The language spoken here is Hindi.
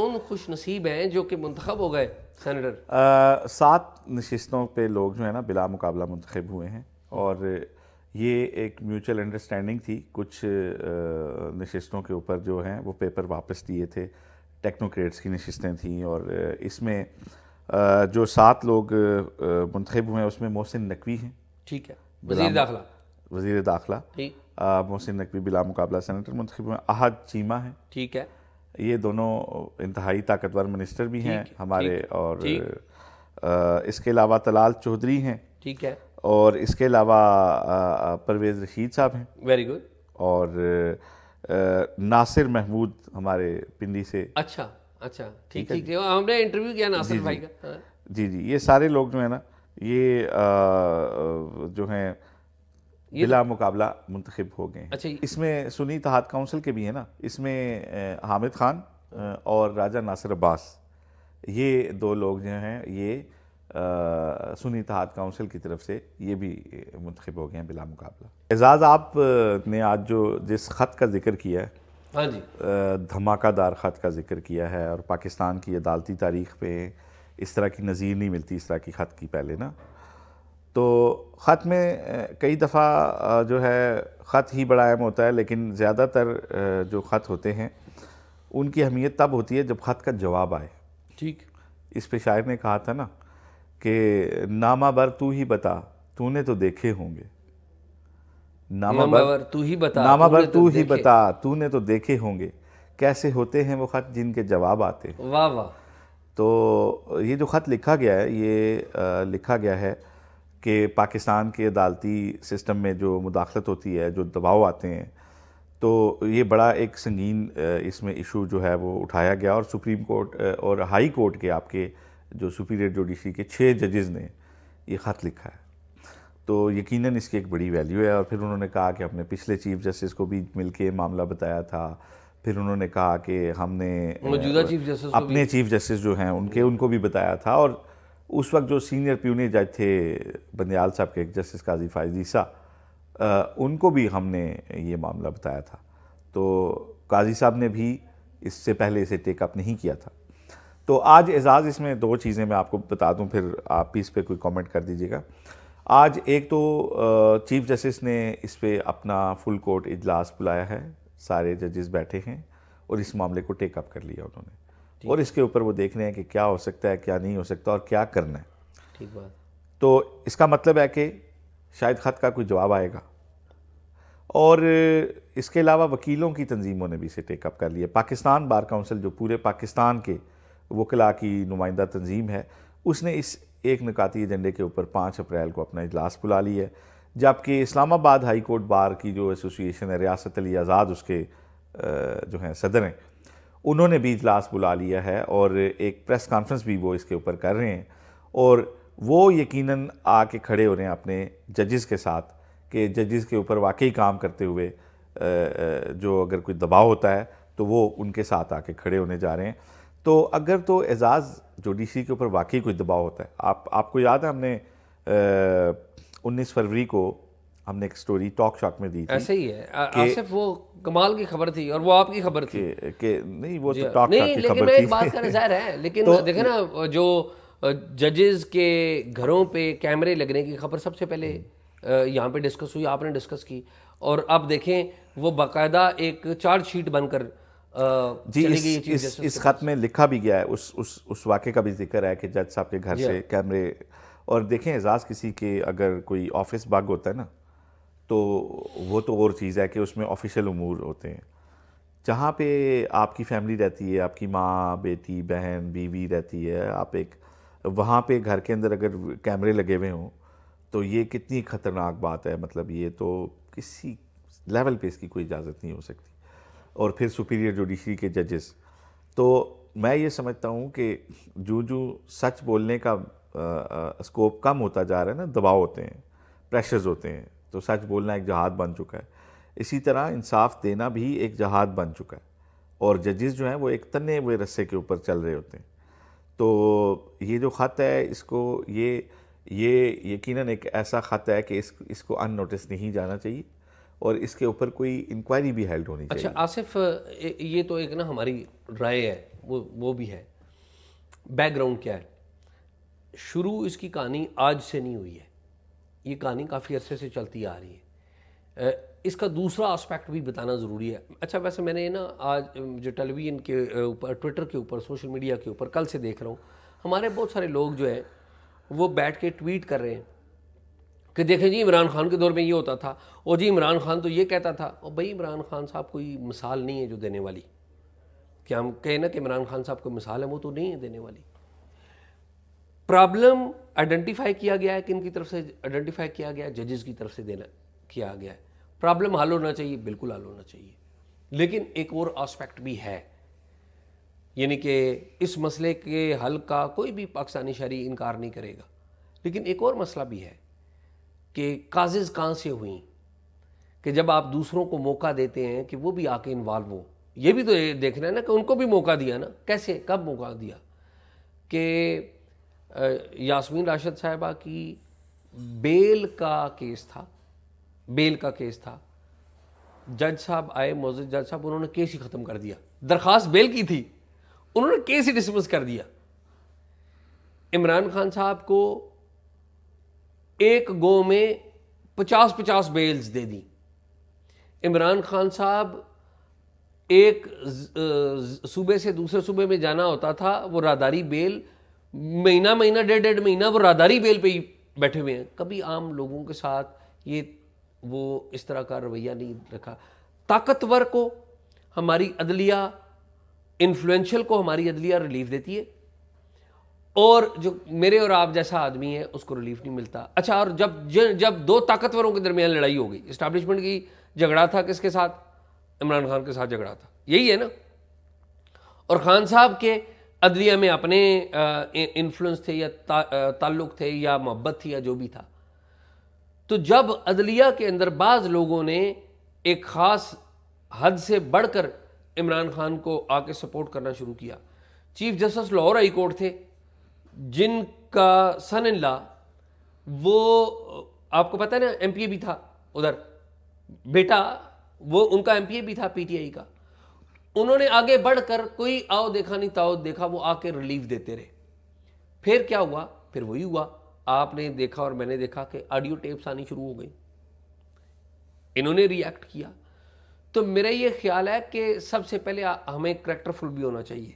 कौन खुश नसीब हैं जो कि मंतखब हो गए सैनिटर सात नशस्तों पर लोग जो है ना बिला मुकाबला मंतखब हुए हैं और ये एक म्यूचुअल अंडरस्टैंडिंग थी कुछ नशस्तों के ऊपर जो हैं वो पेपर वापस दिए थे टेक्नोक्रेट्स की नशस्तें थी और इसमें जो सात लोग मंतखब हुए हैं उसमें मोहसिन नकवी हैं ठीक है वजीर दाखिला वजीर दाखिला मोहसिन नकवी बिला मुकाबला सैनिटर मंतखब हुए अहद चीमा हैं ठीक है ये दोनों इंतहाई ताकतवर मिनिस्टर भी हैं हमारे और इसके अलावा तलाल चौधरी हैं ठीक है और इसके अलावा परवेज़ रशीद साहब हैं वेरी गुड और नासिर महमूद हमारे पिंडी से अच्छा अच्छा ठीक ठीक हमने इंटरव्यू किया नासिर भाई का हाँ। जी जी ये सारे लोग जो है ना ये जो हैं बिला मुकाबला मुंतखब हो गए अच्छा इसमें सुनी तहत काउंसिल के भी हैं ना इसमें हामिद खान और राजा नासिर अब्बास ये दो लोग जो हैं ये सुनी तहत काउंसिल की तरफ से ये भी मुंतखब हो गए हैं बिला मुकाबला एजाज आप ने आज जो जिस ख़त का जिक्र किया है हाँ जी धमाकादार ख़त का जिक्र किया है और पाकिस्तान की अदालती तारीख पे इस तरह की नज़ीर नहीं मिलती इस तरह की ख़त की पहले ना तो ख़त में कई दफ़ा जो है ख़त ही बड़ा अहम होता है लेकिन ज़्यादातर जो ख़त होते हैं उनकी अहमियत तब होती है जब ख़त का जवाब आए ठीक इस पे शायर ने कहा था ना कि नामा बर तू ही बता तूने तो देखे होंगे नामा बर तू ही बता नामा बर तो तू ही बता तूने तो देखे होंगे कैसे होते हैं वो ख़त जिनके जवाब आते हैं वाह वाह तो ये जो ख़त लिखा गया है ये लिखा गया है कि पाकिस्तान के अदालती सिस्टम में जो मुदाखलत होती है जो दबाव आते हैं तो ये बड़ा एक संगीन इसमें इशू जो है वो उठाया गया और सुप्रीम कोर्ट और हाई कोर्ट के आपके जो सुपीरियर जुडिशरी के छः जजेज़ ने ये ख़त लिखा है तो यकीनन इसकी एक बड़ी वैल्यू है और फिर उन्होंने कहा कि अपने पिछले चीफ जस्टिस को भी मिलके मामला बताया था फिर उन्होंने कहा कि हमने मौजूदा चीफ जस्टिस अपने चीफ जस्टिस जो हैं उनके उनको भी बताया था और उस वक्त जो सीनियर प्यूनी जज थे बंदयाल साहब के जस्टिस काजी फायदी साहब उनको भी हमने ये मामला बताया था तो काजी साहब ने भी इससे पहले इसे टेकअप नहीं किया था तो आज एजाज़ इसमें दो चीज़ें मैं आपको बता दूं फिर आप भी इस पर कोई कमेंट कर दीजिएगा आज एक तो चीफ जस्टिस ने इस पर अपना फुल कोर्ट इजलास बुलाया है सारे जजेस बैठे हैं और इस मामले को टेकअप कर लिया उन्होंने और इसके ऊपर वो देख रहे हैं कि क्या हो सकता है क्या नहीं हो सकता और क्या करना है ठीक बात तो इसका मतलब है कि शायद ख़त का कोई जवाब आएगा और इसके अलावा वकीलों की तंजीमों ने भी इसे टेकअप कर लिया पाकिस्तान बार काउंसिल जो पूरे पाकिस्तान के वकला की नुमाइंदा तंजीम है उसने इस एक निकाती एजेंडे के ऊपर पाँच अप्रैल को अपना इजलास बुला लिया है जबकि इस्लामाबाद हाई कोर्ट बार की जो एसोसिएशन है रियासत अली आज़ाद उसके जो हैं सदर हैं उन्होंने भी इजलास बुला लिया है और एक प्रेस कॉन्फ्रेंस भी वो इसके ऊपर कर रहे हैं और वो यकीनन आके खड़े हो रहे हैं अपने जजेस के साथ कि जजेस के ऊपर वाकई काम करते हुए जो अगर कोई दबाव होता है तो वो उनके साथ आके खड़े होने जा रहे हैं तो अगर तो एजाज़ जुडिशरी के ऊपर वाकई कोई दबाव होता है आप आपको याद है हमने उन्नीस फरवरी को हमने एक स्टोरी टॉक शॉक में दी थी ऐसे ही है आसिफ वो कमाल की खबर थी और वो आपकी खबर थी के, के, नहीं वो तो टॉक शॉट की लेकिन मैं एक बात करना चाह है लेकिन तो, देखे ना जो जजेस के घरों पे कैमरे लगने की खबर सबसे पहले यहाँ पे डिस्कस हुई आपने डिस्कस की और अब देखें वो बाकायदा एक चार्ज शीट बनकर जी इस, इस, इस खत में लिखा भी गया है उस उस उस वाक्य का भी जिक्र है कि जज साहब के घर से कैमरे और देखें एजाज किसी के अगर कोई ऑफिस बग होता है ना तो वो तो और चीज़ है कि उसमें ऑफिशियल अमूर होते हैं जहाँ पे आपकी फैमिली रहती है आपकी माँ बेटी बहन बीवी रहती है आप एक वहाँ पे घर के अंदर अगर कैमरे लगे हुए हों तो ये कितनी ख़तरनाक बात है मतलब ये तो किसी लेवल पे इसकी कोई इजाज़त नहीं हो सकती और फिर सुपीरियर जुडिशरी के जजेस तो मैं ये समझता हूँ कि जो जो सच बोलने का आ, आ, स्कोप कम होता जा रहा है ना दबाव होते हैं प्रेशर्स होते हैं तो सच बोलना एक जहाद बन चुका है इसी तरह इंसाफ देना भी एक जहाद बन चुका है और जजेस जो हैं वो एक तने हुए रस्से के ऊपर चल रहे होते हैं तो ये जो ख़त है इसको ये ये यकीन एक ऐसा ख़त है कि इस इसको अननोटिस नहीं जाना चाहिए और इसके ऊपर कोई इंक्वायरी भी हेल्ड होनी अच्छा, चाहिए अच्छा आसिफ ये तो एक ना हमारी राय है वो वो भी है बैकग्राउंड क्या है शुरू इसकी कहानी आज से नहीं हुई है ये कहानी काफ़ी अरसे से चलती आ रही है इसका दूसरा आस्पेक्ट भी बताना ज़रूरी है अच्छा वैसे मैंने ना आज जो टेलीविज़न के ऊपर ट्विटर के ऊपर सोशल मीडिया के ऊपर कल से देख रहा हूँ हमारे बहुत सारे लोग जो हैं वो बैठ के ट्वीट कर रहे हैं कि देखें जी इमरान खान के दौर में ये होता था और जी इमरान खान तो ये कहता था और भाई इमरान खान साहब कोई मिसाल नहीं है जो देने वाली क्या हम कहें ना कि इमरान खान साहब कोई मिसाल है वो तो नहीं है देने वाली प्रॉब्लम आइडेंटिफाई किया गया है किन की तरफ से आइडेंटिफाई किया गया है जजेस की तरफ से देना किया गया है प्रॉब्लम हल होना चाहिए बिल्कुल हल होना चाहिए लेकिन एक और आस्पेक्ट भी है यानी कि इस मसले के हल का कोई भी पाकिस्तानी शहरी इनकार नहीं करेगा लेकिन एक और मसला भी है कि काजेज़ कहाँ से हुई कि जब आप दूसरों को मौका देते हैं कि वो भी आके इन्वॉल्व हो ये भी तो देखना है ना कि उनको भी मौका दिया ना कैसे कब मौका दिया कि यासमीन राशद साहिबा की बेल का केस था बेल का केस था जज साहब आए मोजिद जज साहब उन्होंने केस ही ख़त्म कर दिया दरख्वास्त बेल की थी उन्होंने केस ही डिसमिस कर दिया इमरान खान साहब को एक गो में पचास पचास बेल्स दे दी इमरान खान साहब एक सूबे से दूसरे सूबे में जाना होता था वो रादारी बेल महीना महीना डेढ़ डेढ़ महीना वो रादारी बेल पे ही बैठे हुए हैं कभी आम लोगों के साथ ये वो इस तरह का रवैया नहीं रखा ताकतवर को हमारी अदलिया इन्फ्लुएंशियल को हमारी अदलिया रिलीफ देती है और जो मेरे और आप जैसा आदमी है उसको रिलीफ नहीं मिलता अच्छा और जब जब दो ताकतवरों के दरमियान लड़ाई हो गई इस्टेब्लिशमेंट की झगड़ा था किसके साथ इमरान खान के साथ झगड़ा था यही है ना और खान साहब के अदलिया में अपने इन्फ्लुएंस थे या ताल्लुक थे या मोहब्बत थी या जो भी था तो जब अदलिया के अंदर बाज़ लोगों ने एक ख़ास हद से बढ़कर इमरान खान को आके सपोर्ट करना शुरू किया chief justice Lahore high court थे जिनका सन इन ला वो आपको पता है ना एम भी था उधर बेटा वो उनका एम भी था पीटीआई का उन्होंने आगे बढ़कर कोई आओ देखा नहीं ताओ देखा वो आके रिलीफ देते रहे फिर क्या हुआ फिर वही हुआ आपने देखा और मैंने देखा कि ऑडियो टेप्स आनी शुरू हो गई इन्होंने रिएक्ट किया तो मेरा ये ख्याल है कि सबसे पहले हमें करेक्टरफुल भी होना चाहिए